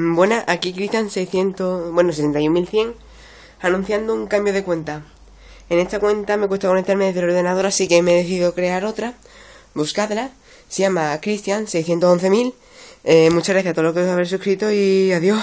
Mm, buena aquí Cristian 600, bueno, 71.100 anunciando un cambio de cuenta. En esta cuenta me cuesta conectarme desde el ordenador, así que me he decidido crear otra. Buscadla, se llama Cristian 611.000. Eh, muchas gracias a todos los que os habéis suscrito y adiós.